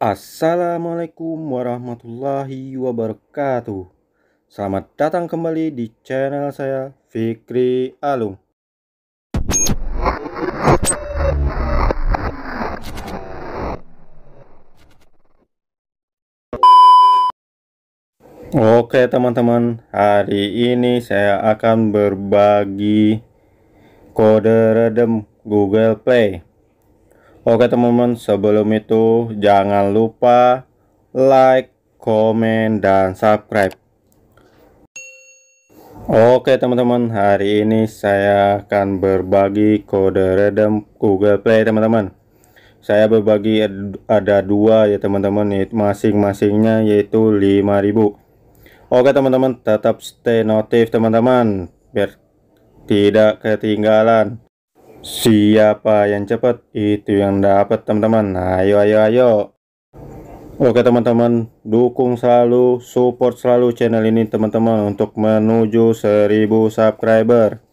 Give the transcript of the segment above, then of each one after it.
Assalamualaikum warahmatullahi wabarakatuh Selamat datang kembali di channel saya Fikri Alung Oke teman-teman Hari ini saya akan berbagi kode redem Google Play Oke teman-teman sebelum itu jangan lupa like, komen, dan subscribe Oke teman-teman hari ini saya akan berbagi kode redeem Google Play teman-teman Saya berbagi ada dua ya teman-teman masing-masingnya yaitu 5000 Oke teman-teman tetap stay notif teman-teman biar tidak ketinggalan Siapa yang cepat itu yang dapat teman-teman. Nah, ayo ayo ayo. Oke teman-teman, dukung selalu, support selalu channel ini teman-teman untuk menuju 1000 subscriber.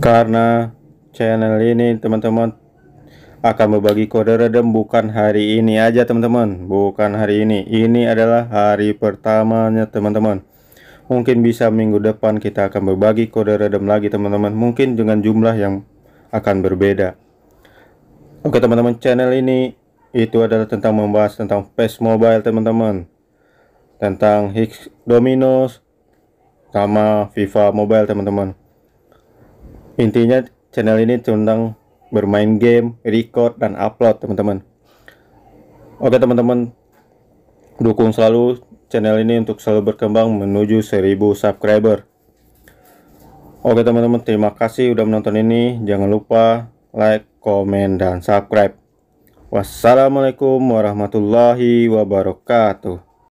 Karena channel ini teman-teman akan berbagi kode redem bukan hari ini aja teman-teman, bukan hari ini. Ini adalah hari pertamanya teman-teman mungkin bisa minggu depan kita akan berbagi kode redem lagi teman-teman mungkin dengan jumlah yang akan berbeda Oke teman-teman channel ini itu adalah tentang membahas tentang pes mobile teman-teman tentang Higgs Dominos sama FIFA mobile teman-teman intinya channel ini tentang bermain game record dan upload teman-teman Oke teman-teman dukung selalu channel ini untuk selalu berkembang menuju 1000 subscriber Oke teman-teman, terima kasih sudah menonton ini. Jangan lupa like, komen, dan subscribe. Wassalamualaikum warahmatullahi wabarakatuh.